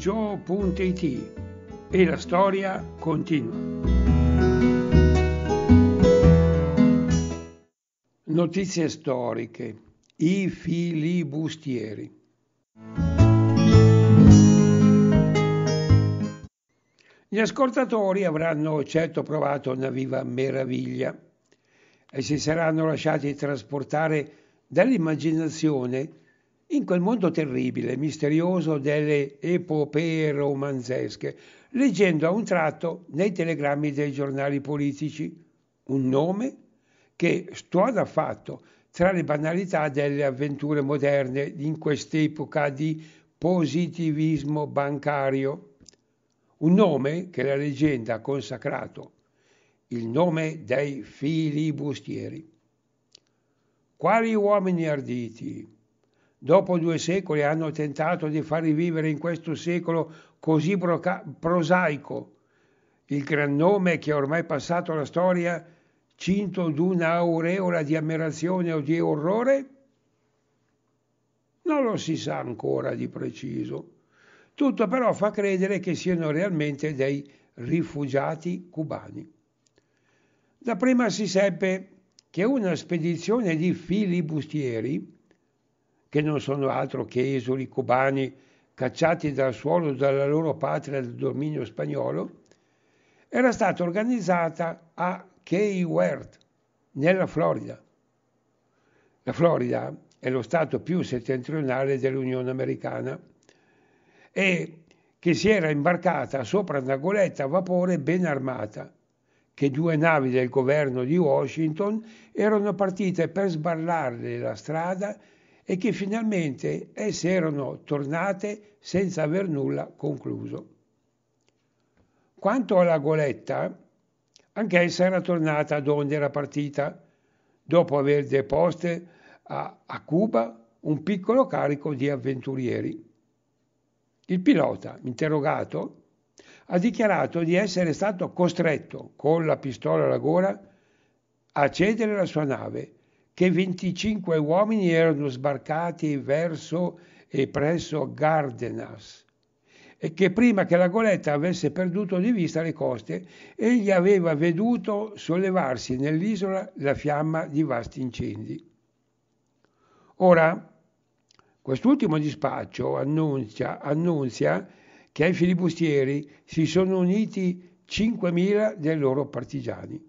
joe.it e la storia continua. Notizie storiche. I filibustieri. Gli ascoltatori avranno certo provato una viva meraviglia e si saranno lasciati trasportare dall'immaginazione in quel mondo terribile, misterioso delle epopee romanzesche, leggendo a un tratto nei telegrammi dei giornali politici un nome che stuona affatto tra le banalità delle avventure moderne in quest'epoca di positivismo bancario. Un nome che la leggenda ha consacrato, il nome dei filibustieri. Quali uomini arditi! dopo due secoli hanno tentato di far rivivere in questo secolo così broca- prosaico il gran nome che è ormai passato alla storia cinto d'una aureola di ammirazione o di orrore? Non lo si sa ancora di preciso. Tutto però fa credere che siano realmente dei rifugiati cubani. Dapprima si seppe che una spedizione di filibustieri che non sono altro che esuli cubani cacciati dal suolo dalla loro patria del dominio spagnolo, era stata organizzata a Key West, nella Florida. La Florida è lo stato più settentrionale dell'Unione Americana e che si era imbarcata sopra una goletta a vapore ben armata, che due navi del governo di Washington erano partite per sbarrarle la strada e che finalmente esse erano tornate senza aver nulla concluso. Quanto alla goletta, anch'essa era tornata donde era partita, dopo aver deposte a, a Cuba un piccolo carico di avventurieri. Il pilota, interrogato, ha dichiarato di essere stato costretto, con la pistola alla gola, a cedere la sua nave che 25 uomini erano sbarcati verso e presso Gardenas e che prima che la goletta avesse perduto di vista le coste, egli aveva veduto sollevarsi nell'isola la fiamma di vasti incendi. Ora, quest'ultimo dispaccio annuncia, annunzia che ai filibustieri si sono uniti 5.000 dei loro partigiani.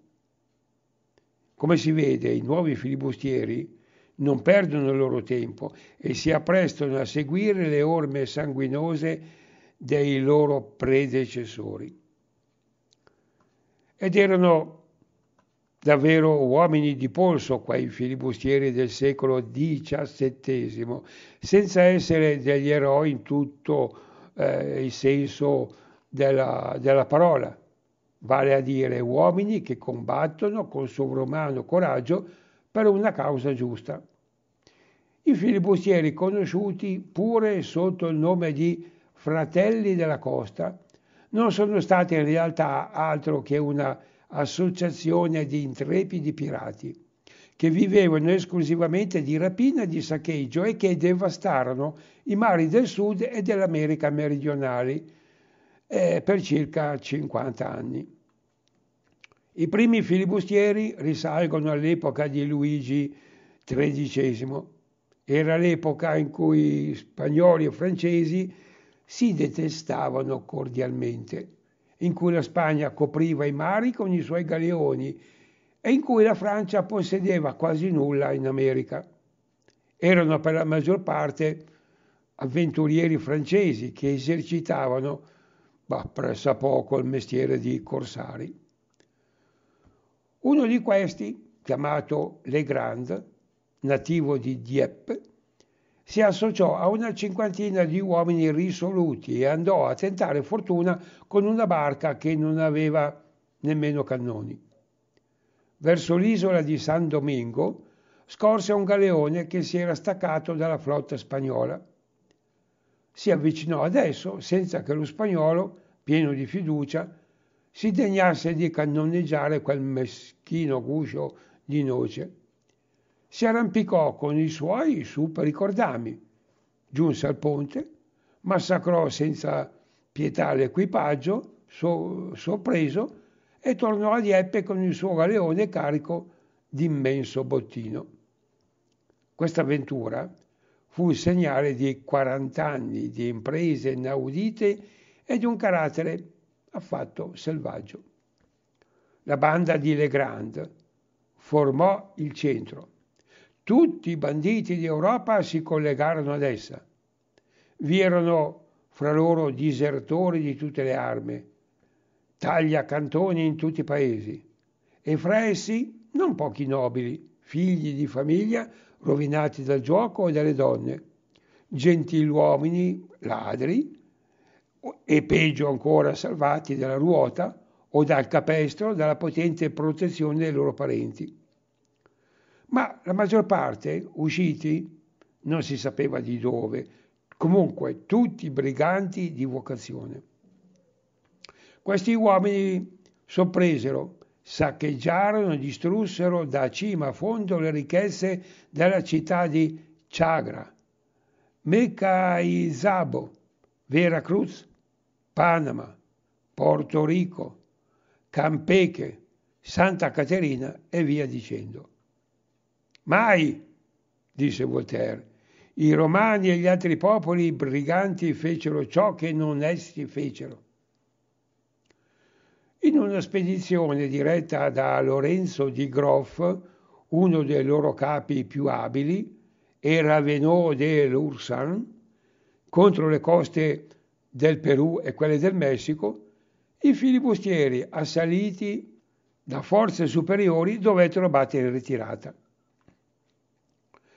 Come si vede, i nuovi filibustieri non perdono il loro tempo e si apprestano a seguire le orme sanguinose dei loro predecessori. Ed erano davvero uomini di polso quei filibustieri del secolo XVII, senza essere degli eroi in tutto eh, il senso della, della parola vale a dire uomini che combattono con sovrumano coraggio per una causa giusta. I filibustieri conosciuti pure sotto il nome di Fratelli della Costa non sono stati in realtà altro che una associazione di intrepidi pirati che vivevano esclusivamente di rapina e di saccheggio e che devastarono i mari del sud e dell'America meridionale eh, per circa 50 anni. I primi filibustieri risalgono all'epoca di Luigi XIII. Era l'epoca in cui spagnoli e francesi si detestavano cordialmente, in cui la Spagna copriva i mari con i suoi galeoni e in cui la Francia possedeva quasi nulla in America. Erano per la maggior parte avventurieri francesi che esercitavano, ma press'a poco, il mestiere di corsari. Uno di questi, chiamato Legrand, nativo di Dieppe, si associò a una cinquantina di uomini risoluti e andò a tentare fortuna con una barca che non aveva nemmeno cannoni. Verso l'isola di San Domingo scorse un galeone che si era staccato dalla flotta spagnola. Si avvicinò ad esso senza che lo spagnolo, pieno di fiducia, si degnasse di cannoneggiare quel meschino guscio di noce. Si arrampicò con i suoi su per i cordami, giunse al ponte, massacrò senza pietà l'equipaggio, so- sorpreso, e tornò a Dieppe con il suo galeone carico di immenso bottino. Questa avventura fu il segnale di 40 anni di imprese inaudite e di un carattere affatto selvaggio. La banda di Legrand formò il centro. Tutti i banditi d'Europa si collegarono ad essa. Vi erano fra loro disertori di tutte le armi, taglia cantoni in tutti i paesi, e fra essi non pochi nobili, figli di famiglia rovinati dal gioco e dalle donne, gentiluomini ladri e peggio ancora salvati dalla ruota o dal capestro dalla potente protezione dei loro parenti. Ma la maggior parte, usciti, non si sapeva di dove, comunque tutti briganti di vocazione. Questi uomini sorpresero, saccheggiarono e distrussero da cima a fondo le ricchezze della città di Chagra, Mecaizabo, Veracruz, Panama, Porto Rico, Campeche, Santa Caterina e via dicendo. Mai, disse Voltaire, i romani e gli altri popoli briganti fecero ciò che non essi fecero. In una spedizione diretta da Lorenzo di Groff, uno dei loro capi più abili, e Ravenot de l'Ursan, contro le coste del Perù e quelle del Messico, i filibustieri assaliti da forze superiori dovettero battere in ritirata.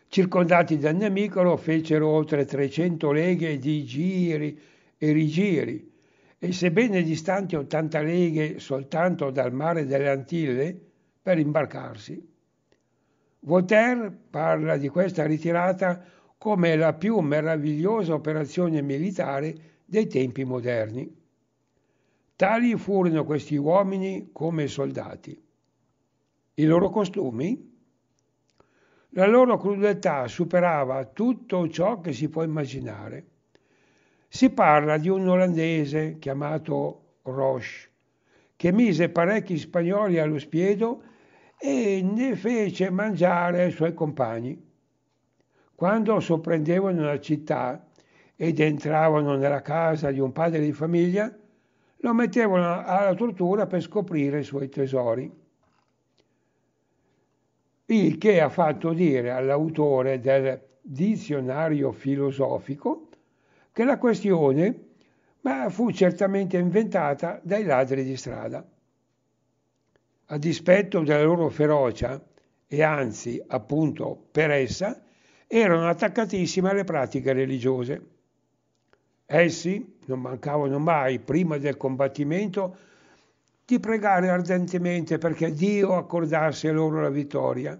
Circondati dal nemico lo fecero oltre 300 leghe di giri e rigiri e sebbene distanti 80 leghe soltanto dal mare delle Antille per imbarcarsi. Voltaire parla di questa ritirata come la più meravigliosa operazione militare dei tempi moderni. Tali furono questi uomini come soldati. I loro costumi? La loro crudeltà superava tutto ciò che si può immaginare. Si parla di un olandese chiamato Roche, che mise parecchi spagnoli allo spiedo e ne fece mangiare ai suoi compagni. Quando sorprendevano una città, ed entravano nella casa di un padre di famiglia, lo mettevano alla tortura per scoprire i suoi tesori. Il che ha fatto dire all'autore del dizionario filosofico che la questione ma fu certamente inventata dai ladri di strada. A dispetto della loro ferocia, e anzi appunto per essa, erano attaccatissime alle pratiche religiose. Essi eh non mancavano mai, prima del combattimento, di pregare ardentemente perché Dio accordasse loro la vittoria.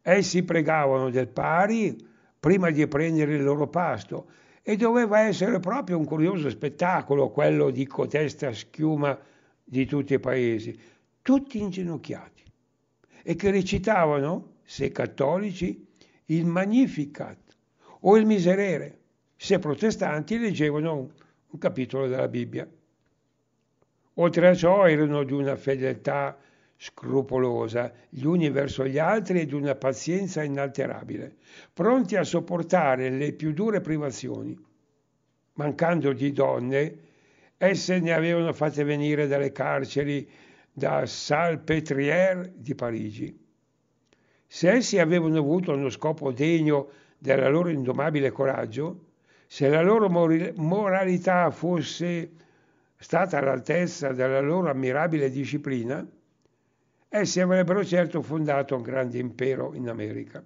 Essi pregavano del pari prima di prendere il loro pasto e doveva essere proprio un curioso spettacolo quello di cotesta schiuma di tutti i paesi, tutti inginocchiati e che recitavano, se cattolici, il Magnificat o il Miserere se protestanti leggevano un capitolo della Bibbia. Oltre a ciò erano di una fedeltà scrupolosa gli uni verso gli altri e di una pazienza inalterabile, pronti a sopportare le più dure privazioni. Mancando di donne, esse ne avevano fatte venire dalle carceri da Salpêtrière di Parigi. Se essi avevano avuto uno scopo degno del loro indomabile coraggio, se la loro moralità fosse stata all'altezza della loro ammirabile disciplina, essi avrebbero certo fondato un grande impero in America.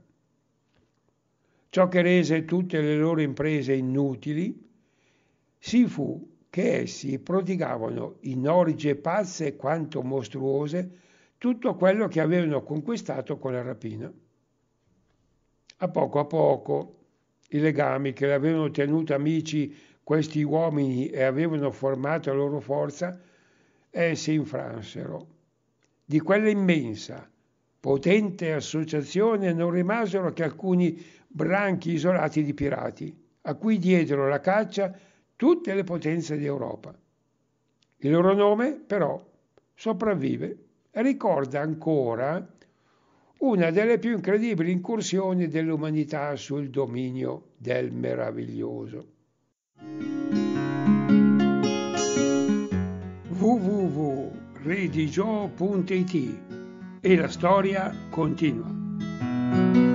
Ciò che rese tutte le loro imprese inutili, si fu che essi prodigavano in orge pazze quanto mostruose tutto quello che avevano conquistato con la rapina. A poco a poco i legami che l'avevano tenuto amici questi uomini e avevano formato la loro forza, e eh, si infransero. Di quella immensa, potente associazione non rimasero che alcuni branchi isolati di pirati, a cui diedero la caccia tutte le potenze d'Europa. Il loro nome, però, sopravvive e ricorda ancora una mm. delle più incredibili incursioni dell'umanità sul dominio del meraviglioso. www.redigio.it e la storia continua.